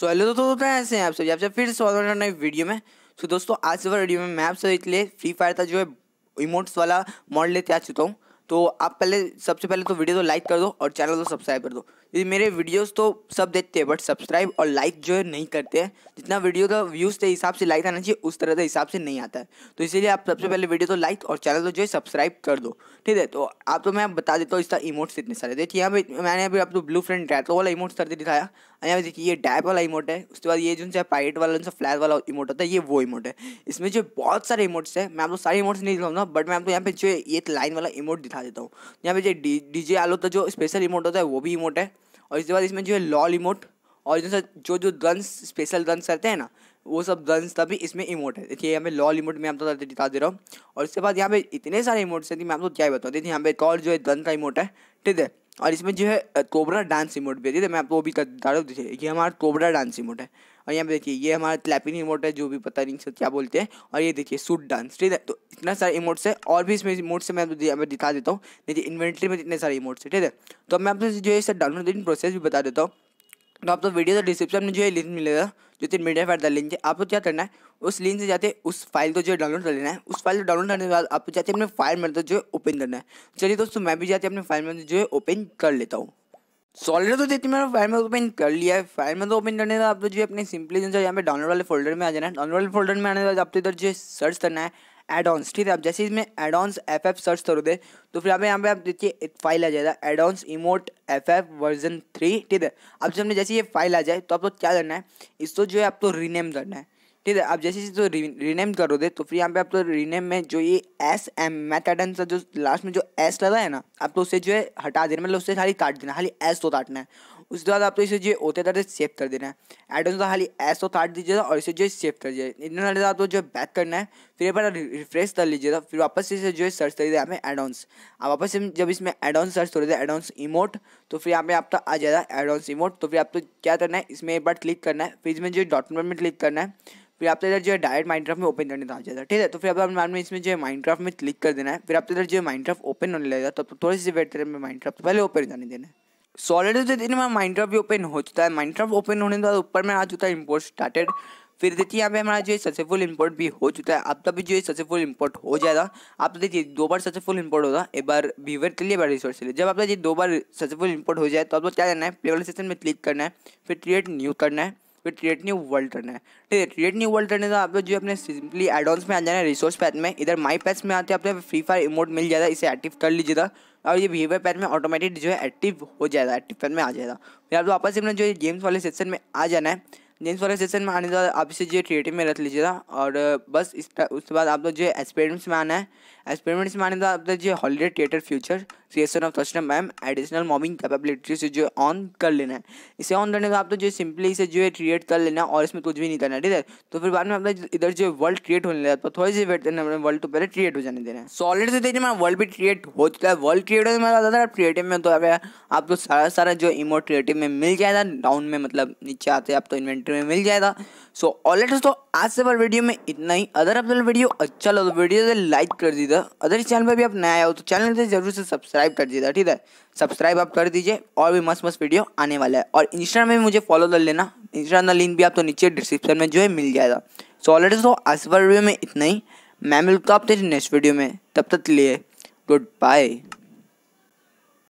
So hello दोस्तों तो ऐसे हैं आप सभी आप सब फिर से वाला नई वीडियो में सो so, दोस्तों आज से वीडियो में मैं आप सभी के लिए फ्री फायर का जो है इमोट्स वाला मॉडल लेते आ चुका हूँ तो आप पहले सबसे पहले तो वीडियो तो लाइक कर दो और चैनल तो सब्सक्राइब कर दो मेरे वीडियोस तो सब देखते हैं बट सब्सक्राइब और लाइक जो है नहीं करते हैं जितना वीडियो का व्यूज़ के हिसाब से लाइक आना चाहिए उस तरह के हिसाब से नहीं आता है तो इसीलिए आप सबसे हाँ। पहले वीडियो तो लाइक और चैनल तो जो है सब्सक्राइब कर दो ठीक है तो आप तो मैं बता देता हूँ इसका इमोट्स इतने सारे देखिए यहाँ पे मैंने अभी आपको ब्लू फ्रेंड डैटो वाला इमोट्स करके दिखाया यहाँ पे देखिए ये डैप वाला इमोट है उसके बाद ये जो है पाइट वाला जो फ्लैश वाला इमोट होता है ये वो इमोट है इसमें जो बहुत सारे इमोट्स है मैं आपको सारे इमोट्स नहीं दिखाऊंगा बट मैं आपको यहाँ पे जो एक लाइन वाला इमोट दिखा देता हूँ यहाँ पे जो डी जे आलो का जो स्पेशल इमोट होता है वो भी इमोट है और इसके बाद इसमें जो है लॉल इमोट और जो जो जो गन्स स्पेशल गन्स करते हैं ना वो सब का भी इसमें इमोट है देखिए यहाँ पे लॉल इमोट में आपको तो दिखा दे रहा हूँ और इसके बाद यहाँ पे इतने सारे इमोट्स हैं कि मैं आपको क्या ही बताऊँ देखिए यहाँ पे एक और जो है गन का इमोट है ठीक है और इसमें जो है कोबरा डांस रिमोट भी है मैं आपको वो भी बता रहा हूँ ये हमारा कोबरा डांस रिमोट है और यहाँ पे देखिए ये हमारा क्लैपिंग रिमोट है जो भी पता नहीं सब क्या बोलते हैं और ये देखिए सूट डांस ठीक है तो इतना सारे इमोट्स है और भी इसमें इमोट से मैं यहाँ पे दिखा देता हूँ देखिए इन्वेंट्री में इतने सारे इमोट्स है ठीक है तो मैं आपसे जो है सर डाउनलोडिंग प्रोसेस भी बता देता हूँ तो आपको वीडियो का डिस्क्रिप्शन में जो है लिंक मिलेगा जो तीन मीडिया फाइल लिंक है आपको क्या करना है उस लिंक से जाते उस फाइल को जो है डाउनलोड कर लेना है उस फाइल को डाउनलोड करने के बाद आपको जाते अपने फाइल में तो जो है ओपन करना है चलिए दोस्तों मैं भी जाते अपने फाइल में जो है ओपन कर लेता हूँ सॉलिड तो देखिए मैंने फाइल में ओपन कर लिया है फाइल में तो ओपन करने का आप तो जो है अपने सिंपली जो है यहाँ पे डाउनलोड वाले फोल्डर में आ जाना है डाउनलोड वाले फोल्डर में आने के बाद आपको इधर जो है सर्च करना है एडॉन्स ठीक है अब जैसे इसमें एडॉन्स एफ एफ सर्च करो दे तो फिर आप यहाँ पे आप देखिए एक फाइल आ जाएगा addons emote F F version three ठीक है अब जब जैसे ये फाइल आ जाए तो आपको क्या करना है इसको जो है आपको रीनेम करना है ठीक है आप जैसे तो रीनेम करो दे तो फिर यहाँ पे आप तो रीनेम में जो ये एस एम मैथन का जो लास्ट में जो एस लगा है ना आप तो उसे जो है हटा देना मतलब उससे खाली काट देना खाली एस तो काटना है उसके बाद आपको तो इसे जो होते दर्द सेव कर देना है एड तो खाली एस काट दीजिएगा और इसे जो है सेव कर दीजिए इतना सारे आपको जो है बैक करना है फिर एक बार रिफ्रेश कर लीजिएगा फिर वापस इसे जो है सर्च कर दिया हमें एडॉन्स आप वापस जब इसमें एडॉन्स सर्च कर दीजिए एडॉन्स इमोट तो फिर यहाँ पे आपका आ जाएगा एडॉन्स इमोट तो फिर आपको क्या करना है इसमें एक बार क्लिक करना है फिर इसमें जो डॉक्यूमेंट में क्लिक करना है फिर आप इधर जो है डायरेक्ट माइनक्राफ्ट में ओपन करने आ जाता है ठीक है तो फिर आप मैम में इसमें जो है माइनक्राफ्ट में क्लिक कर देना है फिर आप इधर जो है माइनक्राफ्ट ओपन होने लगेगा तो थोड़ी सी वेट करें माइनक्राफ्ट पहले ओपन जाने देना है सॉलिड होते देती में माइंड माइनक्राफ्ट भी ओपन हो चुका है माइनक्राफ्ट ओपन होने के बाद ऊपर में आ चुका है इम्पोर्ट स्टार्टेड फिर देखिए यहाँ पे हमारा जो है सक्सेसफुल इम्पोर्ट भी हो चुका है अब तभी जो है सक्सेसफुल इम्पोर्ट हो जाएगा आप देखिए दो बार सक्सेसफुल इम्पोर्ट होगा एक बार व्यूवर के लिए बार रिसोर्स के लिए जब आप देखिए दो बार सक्सेसफुल इम्पोर्ट हो जाए तो आपको क्या करना है प्लेवर सेशन में क्लिक करना है फिर क्रिएट न्यू करना है फिर क्रिएट न्यू वर्ल्ड करना है ठीक है क्रिएट न्यू वर्ल्ड करने का आप लोग जो अपने सिंपली एडवांस में आ जाना है रिसोर्स पैथ में इधर माई पैथ में आते हैं आपको फ्री फायर इमोट मिल जाएगा इसे एक्टिव कर लीजिएगा और ये बिहेवियर पैथ में ऑटोमेटिक जो है एक्टिव हो जाएगा एक्टिव पैथ में आ जाएगा फिर आप लोग वापस अपने जो गेम्स वाले सेक्शन में आ जाना है जेम्स वाले सेशन में आने के बाद आप इसे जो क्रिएटिव में रख लीजिएगा और बस इस उसके बाद आप लोग जो एक्सपेरिमेंट्स में आना है एक्सपेरिमेंट्स में आने के बाद आप लोग जो holiday theatre future creation of custom mam additional mobbing capability से जो ऑन कर लेना है इसे ऑन करने का आप तो जो सिंपली इसे जो है क्रिएट कर लेना और इसमें कुछ भी नहीं करना ठीक है तो फिर बाद में आपने इधर जो वर्ल्ड क्रिएट होने लगा तो थोड़ी सी वेट देना वर्ल्ड तो पहले क्रिएट हो जाने देना है सॉलिड से देखिए हमारा वर्ल्ड भी क्रिएट हो चुका है वर्ल्ड क्रिएट होने में आप क्रिएटिव में तो आप लोग सारा सारा जो इमोट क्रिएटिव में मिल जाएगा डाउन में मतलब नीचे आते आप तो इन्वेंट डिस्क्रिप्टर में मिल जाएगा सो ऑल एट दोस्तों आज से बार वीडियो में इतना ही अदर अपना वीडियो अच्छा लगा तो वीडियो से लाइक कर दीजिए अदर चैनल पर भी आप नया आओ हो तो चैनल से जरूर से सब्सक्राइब कर दीजिए ठीक है सब्सक्राइब आप कर दीजिए और भी मस्त मस्त वीडियो आने वाला है और इंस्टाग्राम में मुझे फॉलो कर लेना इंस्टाग्राम का लिंक भी आपको नीचे डिस्क्रिप्शन में जो है मिल जाएगा सो ऑल एट दोस्तों आज से बार वीडियो में इतना ही मैं मिलता हूँ आपसे नेक्स्ट वीडियो में तब तक लिए गुड बाय